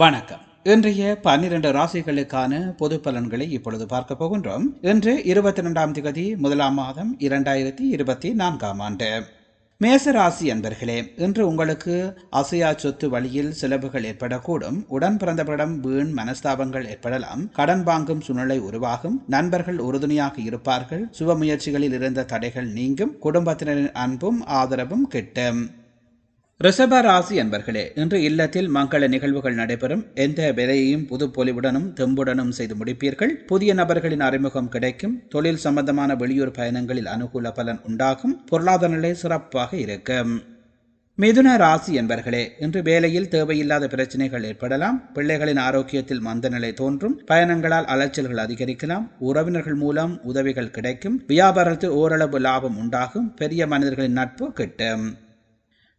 வணக்கம் இன்றைய பன்னிரண்டு ராசிகளுக்கான பொது பலன்களை இப்பொழுது பார்க்க போகின்றோம் இன்று இருபத்தி ரெண்டாம் திகதி முதலாம் மாதம் இரண்டாயிரத்தி இருபத்தி நான்காம் ஆண்டு மேச ராசி அன்பர்களே இன்று உங்களுக்கு அசையா சொத்து வழியில் செலவுகள் ஏற்படக்கூடும் உடன் பிறந்தவரிடம் வீண் மனஸ்தாபங்கள் ஏற்படலாம் கடன் வாங்கும் சூழ்நிலை உருவாகும் நண்பர்கள் உறுதுணையாக இருப்பார்கள் சுப முயற்சிகளில் இருந்த தடைகள் நீங்கும் குடும்பத்தினரின் அன்பும் ஆதரவும் கிட்டும் ரிஷப ராசி அன்பர்களே இன்று இல்லத்தில் மங்கள நிகழ்வுகள் நடைபெறும் எந்த விதையையும் புது பொலிவுடனும் தெம்புடனும் செய்து முடிப்பீர்கள் புதிய நபர்களின் அறிமுகம் கிடைக்கும் தொழில் சம்பந்தமான வெளியூர் பயணங்களில் அனுகூல பலன் உண்டாகும் பொருளாதார நிலை சிறப்பாக இருக்கும் மிதுன ராசி என்பர்களே இன்று வேலையில் தேவையில்லாத பிரச்சனைகள் ஏற்படலாம் பிள்ளைகளின் ஆரோக்கியத்தில் மந்தநிலை தோன்றும் பயணங்களால் அலைச்சல்கள் அதிகரிக்கலாம் உறவினர்கள் மூலம் உதவிகள் கிடைக்கும் வியாபாரத்தில் ஓரளவு லாபம் உண்டாகும் பெரிய மனிதர்களின் நட்பு கிட்டும்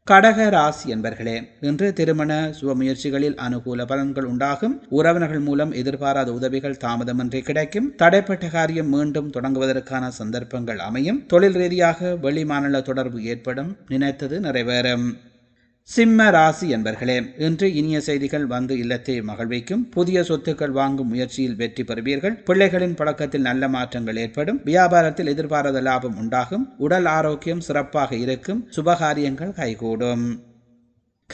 கடக ராசி என்பர்களே இன்று திருமண சுப முயற்சிகளில் அனுகூல பலன்கள் உண்டாகும் உறவினர்கள் மூலம் எதிர்பாராத உதவிகள் தாமதமின்றி கிடைக்கும் தடைப்பட்ட காரியம் மீண்டும் தொடங்குவதற்கான சந்தர்ப்பங்கள் அமையும் தொழில் ரீதியாக வெளிமாநில தொடர்பு ஏற்படும் நினைத்தது நிறைவேறும் சிம்ம ராசி என்பர்களே இன்று இனிய செய்திகள் வந்து இல்லத்தை மகிழ்விக்கும் புதிய சொத்துக்கள் வாங்கும் முயற்சியில் வெற்றி பெறுவீர்கள் பிள்ளைகளின் பழக்கத்தில் நல்ல மாற்றங்கள் ஏற்படும் வியாபாரத்தில் எதிர்பாராத லாபம் உண்டாகும் உடல் ஆரோக்கியம் சிறப்பாக இருக்கும் சுபகாரியங்கள் கைகூடும்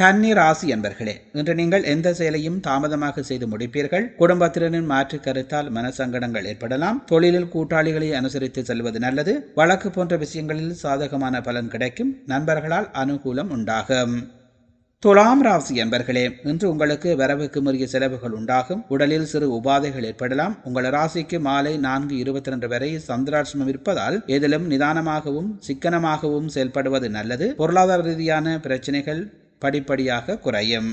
கன்னி ராசி என்பர்களே இன்று நீங்கள் எந்த செயலையும் தாமதமாக செய்து முடிப்பீர்கள் குடும்பத்தினரின் மாற்று கருத்தால் மனசங்கடங்கள் ஏற்படலாம் தொழிலில் கூட்டாளிகளை அனுசரித்து செல்வது நல்லது வழக்கு போன்ற விஷயங்களில் சாதகமான பலன் கிடைக்கும் நண்பர்களால் அனுகூலம் உண்டாகும் துலாம் ராசி அன்பர்களே இன்று உங்களுக்கு வரவுக்கு முறிய செலவுகள் உண்டாகும் உடலில் சிறு உபாதைகள் ஏற்படலாம் உங்கள் ராசிக்கு மாலை நான்கு இருபத்தி ரெண்டு வரை சந்திராட்சமம் இருப்பதால் எதிலும் நிதானமாகவும் சிக்கனமாகவும் செயல்படுவது நல்லது பொருளாதார ரீதியான பிரச்சனைகள் படிப்படியாக குறையும்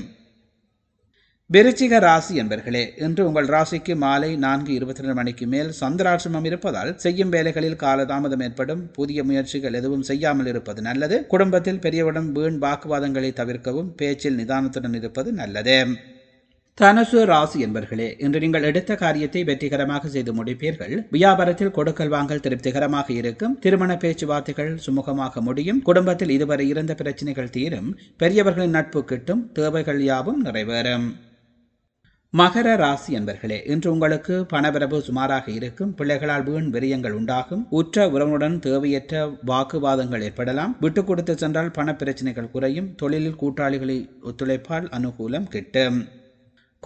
விருச்சிக ராசி என்பர்களே இன்று உங்கள் ராசிக்கு மாலை நான்கு இருபத்தி ரெண்டு மணிக்கு மேல் சந்திராசிரமம் இருப்பதால் செய்யும் வேலைகளில் காலதாமதம் ஏற்படும் புதிய முயற்சிகள் எதுவும் செய்யாமல் இருப்பது நல்லது குடும்பத்தில் பெரியவுடன் வீண் வாக்குவாதங்களை தவிர்க்கவும் பேச்சில் நிதானத்துடன் இருப்பது நல்லது தனுசு ராசி என்பர்களே இன்று நீங்கள் எடுத்த காரியத்தை வெற்றிகரமாக செய்து முடிப்பீர்கள் வியாபாரத்தில் கொடுக்கல் வாங்கல் திருப்திகரமாக இருக்கும் திருமண பேச்சுவார்த்தைகள் சுமூகமாக முடியும் குடும்பத்தில் இதுவரை இருந்த பிரச்சனைகள் தீரும் பெரியவர்களின் நட்பு கிட்டும் தேவைகள் யாவும் நிறைவேறும் மகர ராசி அன்பர்களே இன்று உங்களுக்கு பணவரவு சுமாராக இருக்கும் பிள்ளைகளால் வீண் விரயங்கள் உண்டாகும் உற்ற உறவுடன் தேவையற்ற வாக்குவாதங்கள் ஏற்படலாம் விட்டு கொடுத்து சென்றால் பண பிரச்சனைகள் குறையும் தொழிலில் கூட்டாளிகளை ஒத்துழைப்பால் அனுகூலம் கிட்டும்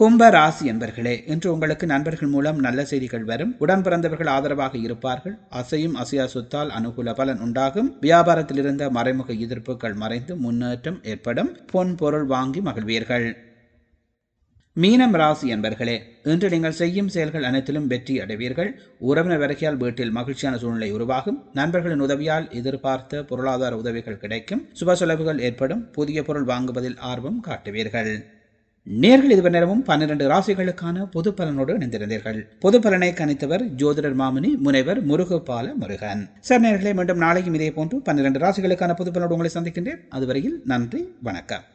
கும்ப ராசி என்பர்களே இன்று உங்களுக்கு நண்பர்கள் மூலம் நல்ல செய்திகள் வரும் உடன் பிறந்தவர்கள் ஆதரவாக இருப்பார்கள் அசையும் அசையா சொத்தால் அனுகூல பலன் உண்டாகும் வியாபாரத்தில் இருந்த மறைமுக எதிர்ப்புகள் மறைந்து முன்னேற்றம் ஏற்படும் பொன் பொருள் வாங்கி மகிழ்வீர்கள் மீனம் ராசி என்பர்களே இன்று நீங்கள் செய்யும் செயல்கள் அனைத்திலும் வெற்றி அடைவீர்கள் உறவினர் வருகையால் வீட்டில் மகிழ்ச்சியான சூழ்நிலை உருவாகும் நண்பர்களின் உதவியால் எதிர்பார்த்த பொருளாதார உதவிகள் கிடைக்கும் சுப செலவுகள் ஏற்படும் புதிய பொருள் வாங்குவதில் ஆர்வம் காட்டுவீர்கள் நேர்கள் இதுவரை நேரமும் பன்னிரண்டு ராசிகளுக்கான பொது பலனோடு இணைந்திருந்தீர்கள் பொது பலனை கணித்தவர் ஜோதிடர் மாமினி முனைவர் முருகபால முருகன் சார் நேர்களை மீண்டும் நாளைக்கு இதே போன்று பன்னிரண்டு ராசிகளுக்கான பொது பலனோடு உங்களை சந்திக்கின்றேன் அதுவரையில் நன்றி வணக்கம்